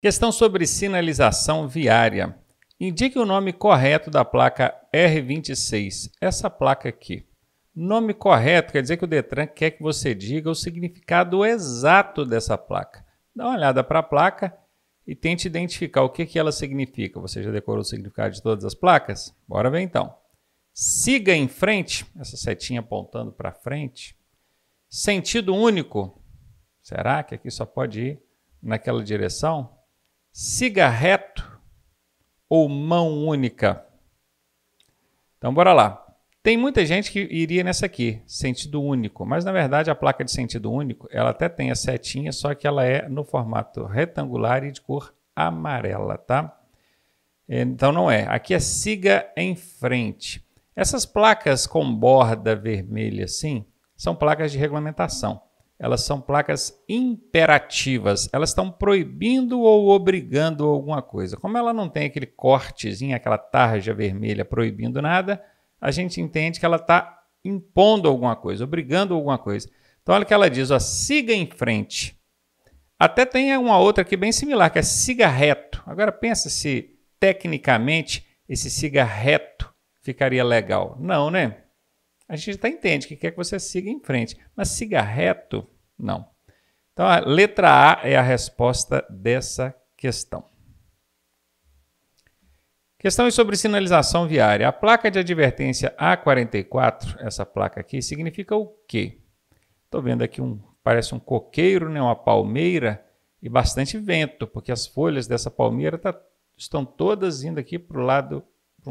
Questão sobre sinalização viária. Indique o nome correto da placa R26, essa placa aqui. Nome correto quer dizer que o Detran quer que você diga o significado exato dessa placa. Dá uma olhada para a placa e tente identificar o que, que ela significa. Você já decorou o significado de todas as placas? Bora ver então. Siga em frente, essa setinha apontando para frente. Sentido único, será que aqui só pode ir naquela direção? siga reto ou mão única? Então, bora lá. Tem muita gente que iria nessa aqui, sentido único, mas na verdade a placa de sentido único, ela até tem a setinha, só que ela é no formato retangular e de cor amarela, tá? Então não é. Aqui é siga em frente. Essas placas com borda vermelha assim, são placas de regulamentação elas são placas imperativas. Elas estão proibindo ou obrigando alguma coisa. Como ela não tem aquele cortezinho, aquela tarja vermelha proibindo nada, a gente entende que ela está impondo alguma coisa, obrigando alguma coisa. Então olha o que ela diz: ó, siga em frente. Até tem uma outra aqui bem similar, que é siga reto. Agora pensa se tecnicamente esse siga reto ficaria legal. Não, né? a gente até entende que quer que você siga em frente, mas siga reto, não. Então, a letra A é a resposta dessa questão. Questão sobre sinalização viária. A placa de advertência A44, essa placa aqui, significa o quê? Estou vendo aqui um, parece um coqueiro, né? uma palmeira e bastante vento, porque as folhas dessa palmeira tá, estão todas indo aqui para um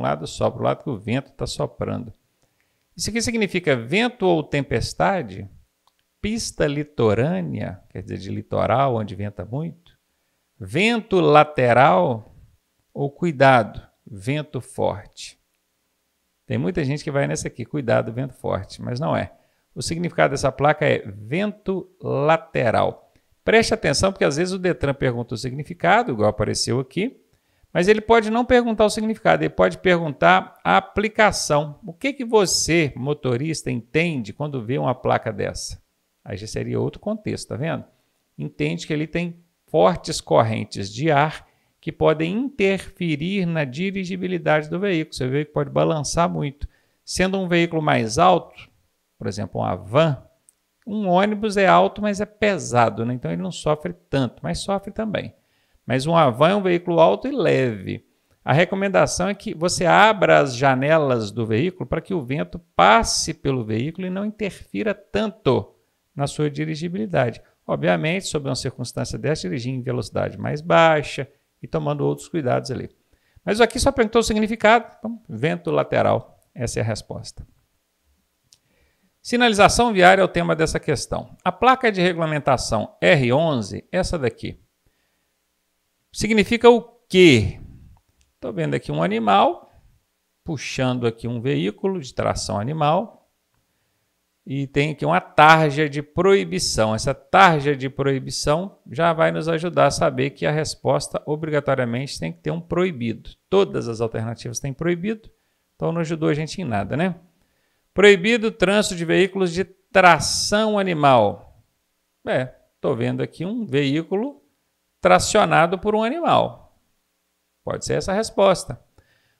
lado só, para o lado que o vento está soprando. Isso aqui significa vento ou tempestade, pista litorânea, quer dizer, de litoral, onde venta muito, vento lateral ou cuidado, vento forte. Tem muita gente que vai nessa aqui, cuidado, vento forte, mas não é. O significado dessa placa é vento lateral. Preste atenção, porque às vezes o Detran pergunta o significado, igual apareceu aqui, mas ele pode não perguntar o significado, ele pode perguntar a aplicação. O que, que você, motorista, entende quando vê uma placa dessa? Aí já seria outro contexto, tá vendo? Entende que ele tem fortes correntes de ar que podem interferir na dirigibilidade do veículo. Seu veículo pode balançar muito. Sendo um veículo mais alto, por exemplo, uma van, um ônibus é alto, mas é pesado, né? então ele não sofre tanto, mas sofre também. Mas um avan é um veículo alto e leve. A recomendação é que você abra as janelas do veículo para que o vento passe pelo veículo e não interfira tanto na sua dirigibilidade. Obviamente, sob uma circunstância dessa, dirigir em velocidade mais baixa e tomando outros cuidados ali. Mas aqui só perguntou o significado. Então, vento lateral. Essa é a resposta. Sinalização viária é o tema dessa questão. A placa de regulamentação R11, essa daqui, Significa o quê? Estou vendo aqui um animal, puxando aqui um veículo de tração animal, e tem aqui uma tarja de proibição. Essa tarja de proibição já vai nos ajudar a saber que a resposta obrigatoriamente tem que ter um proibido. Todas as alternativas têm proibido, então não ajudou a gente em nada, né? Proibido o trânsito de veículos de tração animal. É, estou vendo aqui um veículo tracionado por um animal? Pode ser essa a resposta.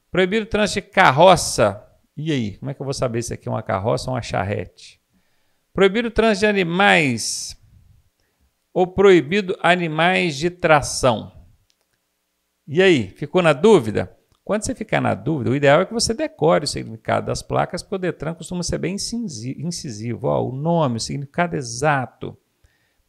Proibido o trânsito de carroça. E aí, como é que eu vou saber se aqui é uma carroça ou uma charrete? Proibido o trânsito de animais ou proibido animais de tração? E aí, ficou na dúvida? Quando você ficar na dúvida, o ideal é que você decore o significado das placas, porque o Detran costuma ser bem incisivo. Ó, o nome, o significado exato.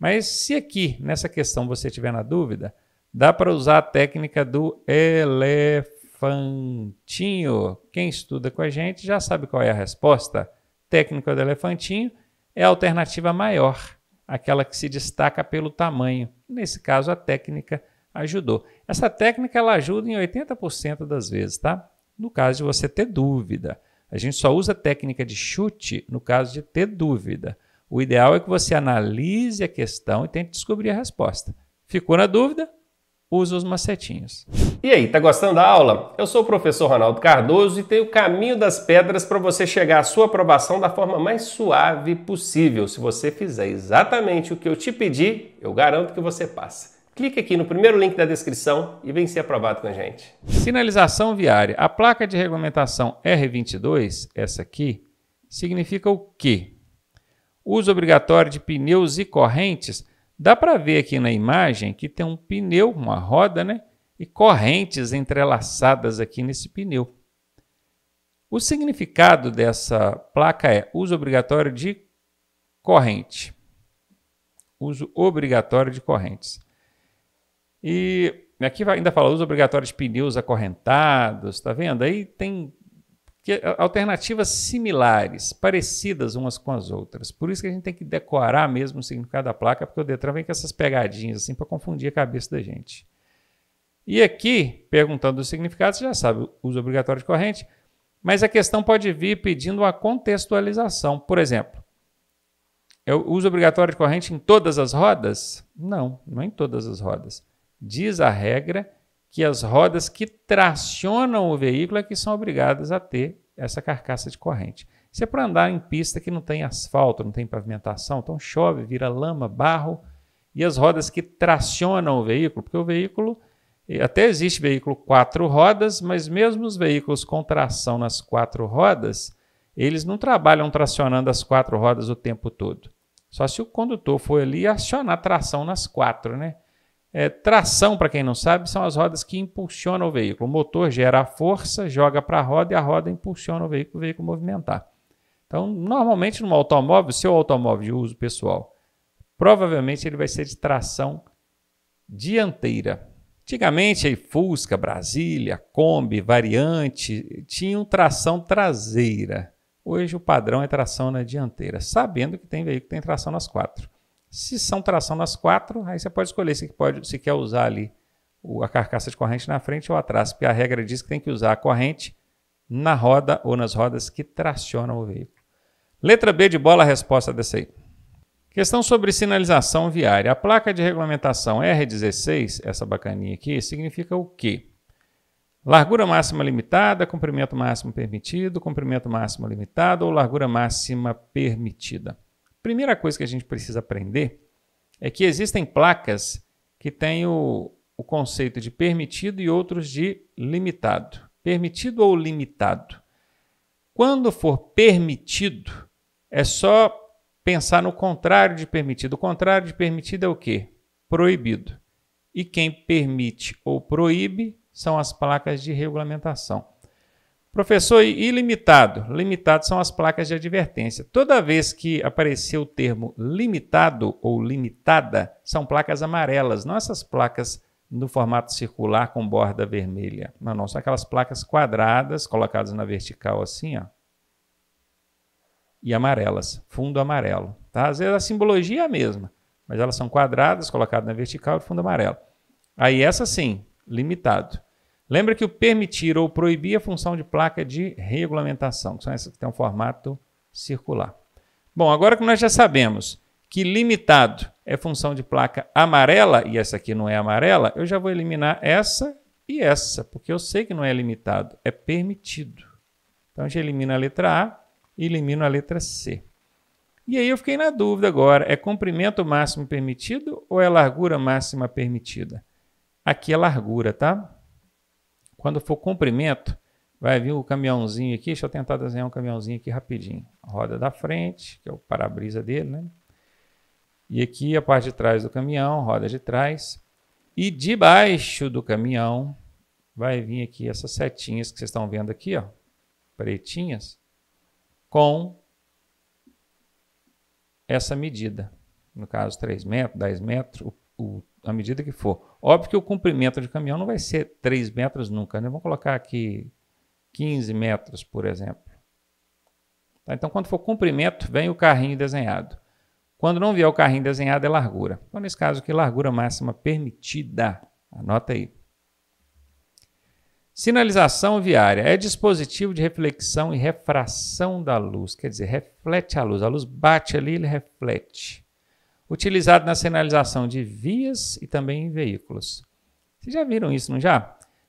Mas se aqui, nessa questão, você tiver na dúvida, dá para usar a técnica do elefantinho. Quem estuda com a gente já sabe qual é a resposta. Técnica do elefantinho é a alternativa maior, aquela que se destaca pelo tamanho. Nesse caso, a técnica ajudou. Essa técnica ela ajuda em 80% das vezes, tá? No caso de você ter dúvida. A gente só usa a técnica de chute no caso de ter dúvida. O ideal é que você analise a questão e tente descobrir a resposta. Ficou na dúvida? Usa os macetinhos. E aí, tá gostando da aula? Eu sou o professor Ronaldo Cardoso e tenho o caminho das pedras para você chegar à sua aprovação da forma mais suave possível. Se você fizer exatamente o que eu te pedi, eu garanto que você passa. Clique aqui no primeiro link da descrição e vem ser aprovado com a gente. Sinalização viária. A placa de regulamentação R22, essa aqui, significa o quê? Uso obrigatório de pneus e correntes. Dá para ver aqui na imagem que tem um pneu, uma roda, né? E correntes entrelaçadas aqui nesse pneu. O significado dessa placa é uso obrigatório de corrente. Uso obrigatório de correntes. E aqui ainda fala uso obrigatório de pneus acorrentados, tá vendo? Aí tem que, eh, alternativas similares, parecidas umas com as outras. Por isso que a gente tem que decorar mesmo o significado da placa, porque o Detran vem com essas pegadinhas assim para confundir a cabeça da gente. E aqui, perguntando o significado, você já sabe, uso obrigatório de corrente, mas a questão pode vir pedindo uma contextualização. Por exemplo, é o uso obrigatório de corrente em todas as rodas? Não, não é em todas as rodas. Diz a regra que as rodas que tracionam o veículo é que são obrigadas a ter essa carcaça de corrente. Isso é para andar em pista que não tem asfalto, não tem pavimentação, então chove, vira lama, barro, e as rodas que tracionam o veículo, porque o veículo, até existe veículo quatro rodas, mas mesmo os veículos com tração nas quatro rodas, eles não trabalham tracionando as quatro rodas o tempo todo. Só se o condutor for ali acionar tração nas quatro, né? É, tração, para quem não sabe, são as rodas que impulsionam o veículo. O motor gera a força, joga para a roda e a roda impulsiona o veículo, o veículo movimentar. Então, normalmente, num automóvel, seu automóvel de uso pessoal, provavelmente ele vai ser de tração dianteira. Antigamente, aí, Fusca, Brasília, Kombi, Variante, tinham tração traseira. Hoje o padrão é tração na dianteira, sabendo que tem veículo que tem tração nas quatro. Se são tração nas quatro, aí você pode escolher se, pode, se quer usar ali a carcaça de corrente na frente ou atrás, porque a regra diz que tem que usar a corrente na roda ou nas rodas que tracionam o veículo. Letra B de bola, a resposta dessa aí. Questão sobre sinalização viária. A placa de regulamentação R16, essa bacaninha aqui, significa o quê? Largura máxima limitada, comprimento máximo permitido, comprimento máximo limitado ou largura máxima permitida. Primeira coisa que a gente precisa aprender é que existem placas que têm o, o conceito de permitido e outros de limitado. Permitido ou limitado? Quando for permitido, é só pensar no contrário de permitido. O contrário de permitido é o quê? Proibido. E quem permite ou proíbe são as placas de regulamentação. Professor, ilimitado. Limitado são as placas de advertência. Toda vez que aparecer o termo limitado ou limitada, são placas amarelas, não essas placas no formato circular com borda vermelha. Não, não, são aquelas placas quadradas colocadas na vertical assim, ó. E amarelas, fundo amarelo, tá? Às vezes a simbologia é a mesma, mas elas são quadradas colocadas na vertical e fundo amarelo. Aí essa sim, limitado. Lembra que o permitir ou proibir é função de placa de regulamentação, que são essas que têm um formato circular. Bom, agora que nós já sabemos que limitado é função de placa amarela, e essa aqui não é amarela, eu já vou eliminar essa e essa, porque eu sei que não é limitado, é permitido. Então, já elimino a letra A e elimino a letra C. E aí eu fiquei na dúvida agora, é comprimento máximo permitido ou é largura máxima permitida? Aqui é largura, tá? Quando for comprimento, vai vir o caminhãozinho aqui. Deixa eu tentar desenhar um caminhãozinho aqui rapidinho. A roda da frente, que é o para-brisa dele, né? E aqui a parte de trás do caminhão, roda de trás. E debaixo do caminhão vai vir aqui essas setinhas que vocês estão vendo aqui, ó, pretinhas, com essa medida. No caso, 3 metros, 10 metros, o o, a medida que for. Óbvio que o comprimento de caminhão não vai ser 3 metros nunca, né? Vamos colocar aqui 15 metros, por exemplo. Tá? Então, quando for comprimento, vem o carrinho desenhado. Quando não vier o carrinho desenhado, é largura. Então, nesse caso aqui, largura máxima permitida. Anota aí. Sinalização viária é dispositivo de reflexão e refração da luz, quer dizer, reflete a luz. A luz bate ali, ele reflete utilizado na sinalização de vias e também em veículos. Vocês já viram isso, não já?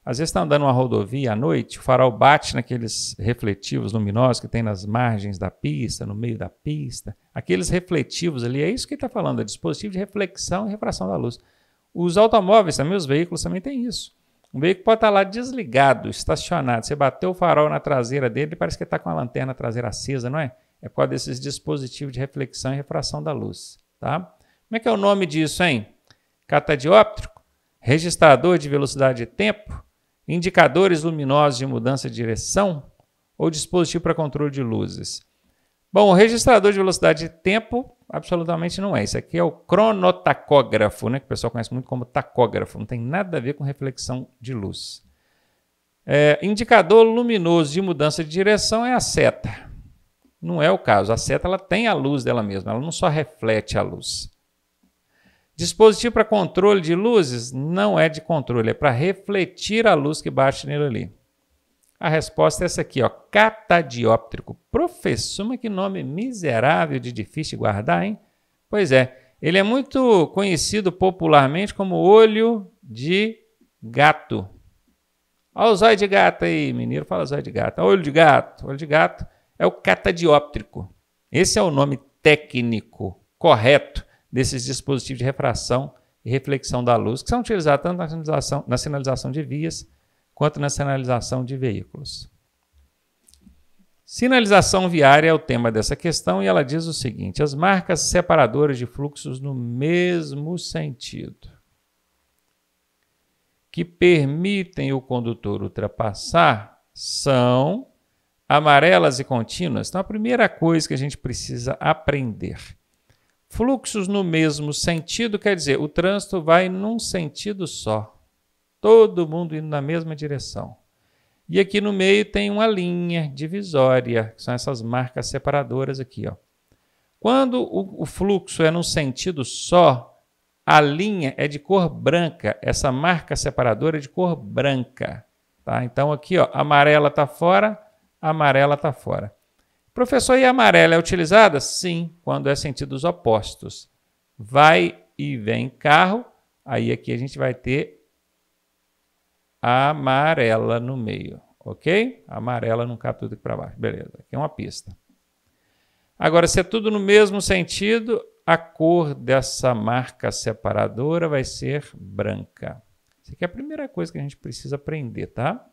Às vezes está andando uma rodovia à noite, o farol bate naqueles refletivos luminosos que tem nas margens da pista, no meio da pista. Aqueles refletivos ali, é isso que está falando, é dispositivo de reflexão e refração da luz. Os automóveis também, os veículos também têm isso. Um veículo pode estar tá lá desligado, estacionado. Você bateu o farol na traseira dele, parece que está com a lanterna traseira acesa, não é? É por causa desses dispositivos de reflexão e refração da luz. Tá? Como é que é o nome disso, hein? Catadióptrico, registrador de velocidade e tempo, indicadores luminosos de mudança de direção ou dispositivo para controle de luzes. Bom, o registrador de velocidade e tempo absolutamente não é. Isso aqui é o cronotacógrafo, né, que o pessoal conhece muito como tacógrafo, não tem nada a ver com reflexão de luz. É, indicador luminoso de mudança de direção é a seta. Não é o caso. A seta ela tem a luz dela mesma, ela não só reflete a luz. Dispositivo para controle de luzes não é de controle, é para refletir a luz que bate nele ali. A resposta é essa aqui, ó, catadióptrico. Professor, mas que nome miserável de difícil guardar, hein? Pois é, ele é muito conhecido popularmente como olho de gato. Olha o zóio de gato aí, menino fala zóio de gato. Olho de gato, olho de gato é o catadióptrico. Esse é o nome técnico correto desses dispositivos de refração e reflexão da luz, que são utilizados tanto na sinalização, na sinalização de vias quanto na sinalização de veículos. Sinalização viária é o tema dessa questão e ela diz o seguinte: as marcas separadoras de fluxos no mesmo sentido, que permitem o condutor ultrapassar, são amarelas e contínuas. Então, a primeira coisa que a gente precisa aprender. Fluxos no mesmo sentido quer dizer o trânsito vai num sentido só, todo mundo indo na mesma direção. E aqui no meio tem uma linha divisória, que são essas marcas separadoras aqui. Ó. Quando o, o fluxo é num sentido só, a linha é de cor branca, essa marca separadora é de cor branca. Tá? Então aqui, ó, amarela está fora, a amarela está fora. Professor, e a amarela é utilizada? Sim, quando é sentidos opostos. Vai e vem carro, aí aqui a gente vai ter amarela no meio, ok? Amarela não cabe tudo aqui para baixo, beleza, aqui é uma pista. Agora, se é tudo no mesmo sentido, a cor dessa marca separadora vai ser branca. Isso aqui é a primeira coisa que a gente precisa aprender, tá?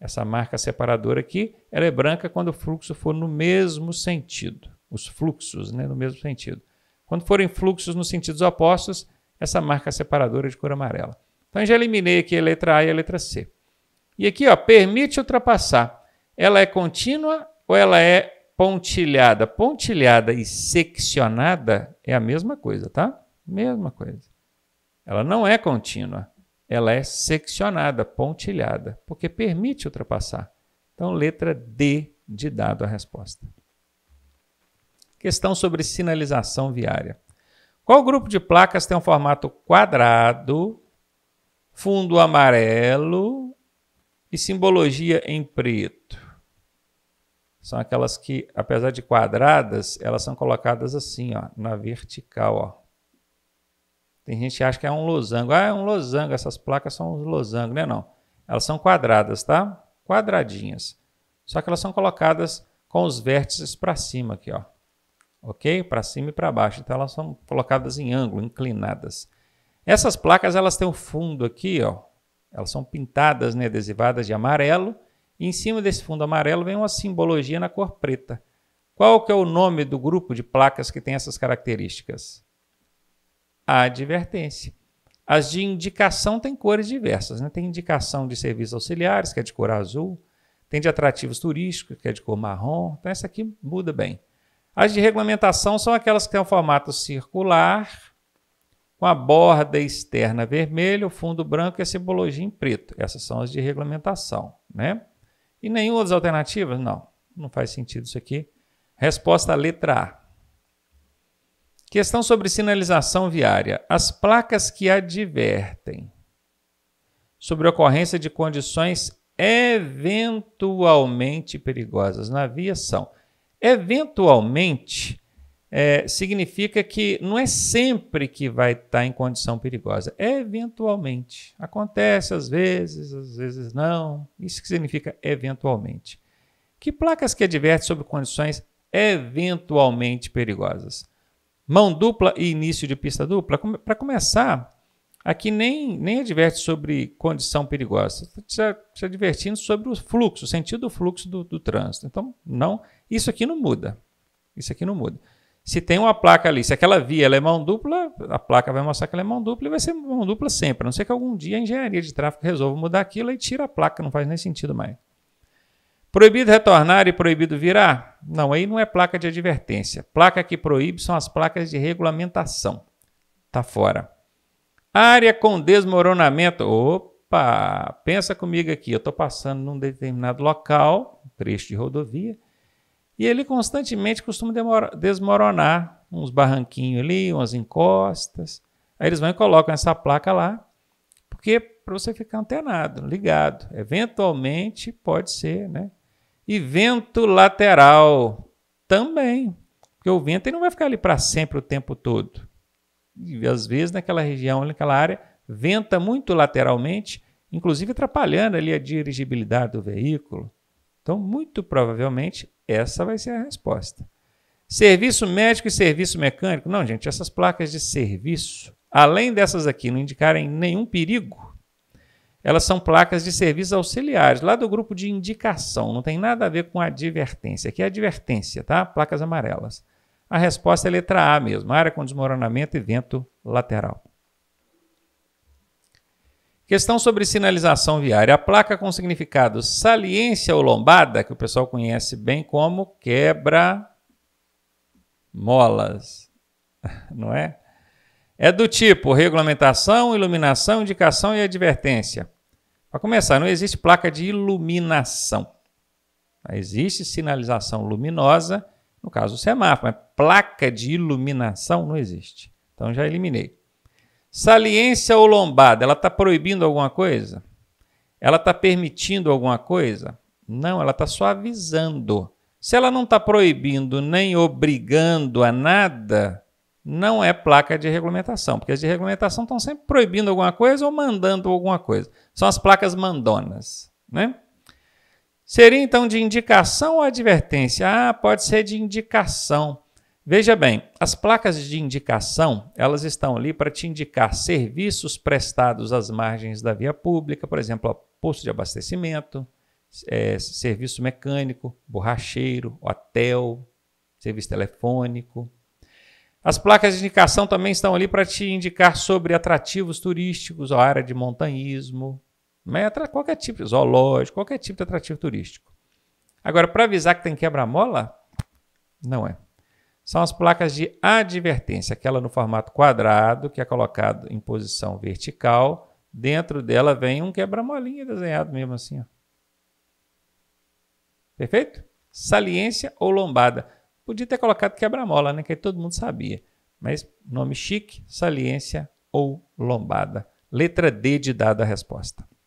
Essa marca separadora aqui, ela é branca quando o fluxo for no mesmo sentido. Os fluxos, né, no mesmo sentido. Quando forem fluxos nos sentidos opostos, essa marca separadora é de cor amarela. Então, já eliminei aqui a letra A e a letra C. E aqui, ó, permite ultrapassar. Ela é contínua ou ela é pontilhada? Pontilhada e seccionada é a mesma coisa, tá? Mesma coisa. Ela não é contínua, ela é seccionada, pontilhada, porque permite ultrapassar. Então, letra D de dado a resposta. Questão sobre sinalização viária. Qual grupo de placas tem um formato quadrado, fundo amarelo e simbologia em preto? São aquelas que, apesar de quadradas, elas são colocadas assim, ó, na vertical, ó, tem gente que acha que é um losango. Ah, é um losango, essas placas são um losangos, né? Não. Elas são quadradas, tá? Quadradinhas. Só que elas são colocadas com os vértices para cima aqui, ó. OK? Para cima e para baixo. Então elas são colocadas em ângulo, inclinadas. Essas placas, elas têm um fundo aqui, ó. Elas são pintadas, né, adesivadas de amarelo, e em cima desse fundo amarelo vem uma simbologia na cor preta. Qual que é o nome do grupo de placas que tem essas características? a advertência. As de indicação têm cores diversas. Né? Tem indicação de serviços auxiliares, que é de cor azul, tem de atrativos turísticos, que é de cor marrom. Então, essa aqui muda bem. As de regulamentação são aquelas que têm o um formato circular, com a borda externa vermelha, o fundo branco e a simbologia em preto. Essas são as de regulamentação. Né? E nenhuma das alternativas? Não, não faz sentido isso aqui. Resposta letra A. Questão sobre sinalização viária. As placas que advertem sobre ocorrência de condições eventualmente perigosas na via são. Eventualmente é, significa que não é sempre que vai estar tá em condição perigosa, é eventualmente. Acontece às vezes, às vezes não. Isso que significa eventualmente. Que placas que advertem sobre condições eventualmente perigosas? mão dupla e início de pista dupla? Para começar, aqui nem, nem adverte sobre condição perigosa, está se tá advertindo sobre o fluxo, o sentido do fluxo do, do trânsito. Então, não, isso aqui não muda. Isso aqui não muda. Se tem uma placa ali, se aquela via é mão dupla, a placa vai mostrar que ela é mão dupla e vai ser mão dupla sempre. A não ser que algum dia a engenharia de tráfego resolva mudar aquilo e tira a placa, não faz nem sentido mais. Proibido retornar e proibido virar? Não, aí não é placa de advertência. Placa que proíbe são as placas de regulamentação. Tá fora. Área com desmoronamento. Opa, pensa comigo aqui. Eu estou passando num determinado local, trecho de rodovia, e ele constantemente costuma desmoronar uns barranquinhos ali, umas encostas. Aí eles vão e colocam essa placa lá, porque para você ficar antenado, ligado. Eventualmente pode ser, né? E vento lateral também, porque o vento ele não vai ficar ali para sempre o tempo todo. E às vezes naquela região, naquela área, venta muito lateralmente, inclusive atrapalhando ali a dirigibilidade do veículo. Então, muito provavelmente, essa vai ser a resposta. Serviço médico e serviço mecânico? Não, gente, essas placas de serviço, além dessas aqui não indicarem nenhum perigo, elas são placas de serviços auxiliares, lá do grupo de indicação, não tem nada a ver com advertência. Aqui é advertência, tá? Placas amarelas. A resposta é letra A mesmo, área com desmoronamento e vento lateral. Questão sobre sinalização viária. A placa com significado saliência ou lombada, que o pessoal conhece bem como quebra-molas, não é? É do tipo regulamentação, iluminação, indicação e advertência. Para começar, não existe placa de iluminação. Existe sinalização luminosa, no caso o semáforo, mas placa de iluminação não existe. Então já eliminei. Saliência ou lombada, ela está proibindo alguma coisa? Ela está permitindo alguma coisa? Não, ela está suavizando. Se ela não está proibindo nem obrigando a nada, não é placa de regulamentação, porque as de regulamentação estão sempre proibindo alguma coisa ou mandando alguma coisa. São as placas mandonas, né? Seria então de indicação ou advertência? Ah, pode ser de indicação. Veja bem, as placas de indicação, elas estão ali para te indicar serviços prestados às margens da via pública, por exemplo, posto de abastecimento, é, serviço mecânico, borracheiro, hotel, serviço telefônico, as placas de indicação também estão ali para te indicar sobre atrativos turísticos, ou área de montanhismo, né? qualquer tipo de zoológico, qualquer tipo de atrativo turístico. Agora, para avisar que tem quebra-mola, não é. São as placas de advertência, aquela no formato quadrado, que é colocado em posição vertical. Dentro dela vem um quebra-molinha desenhado mesmo assim. Ó. Perfeito? Saliência ou lombada. Podia ter colocado quebra-mola, né? Que todo mundo sabia. Mas nome chique, saliência ou lombada. Letra D de dada a resposta.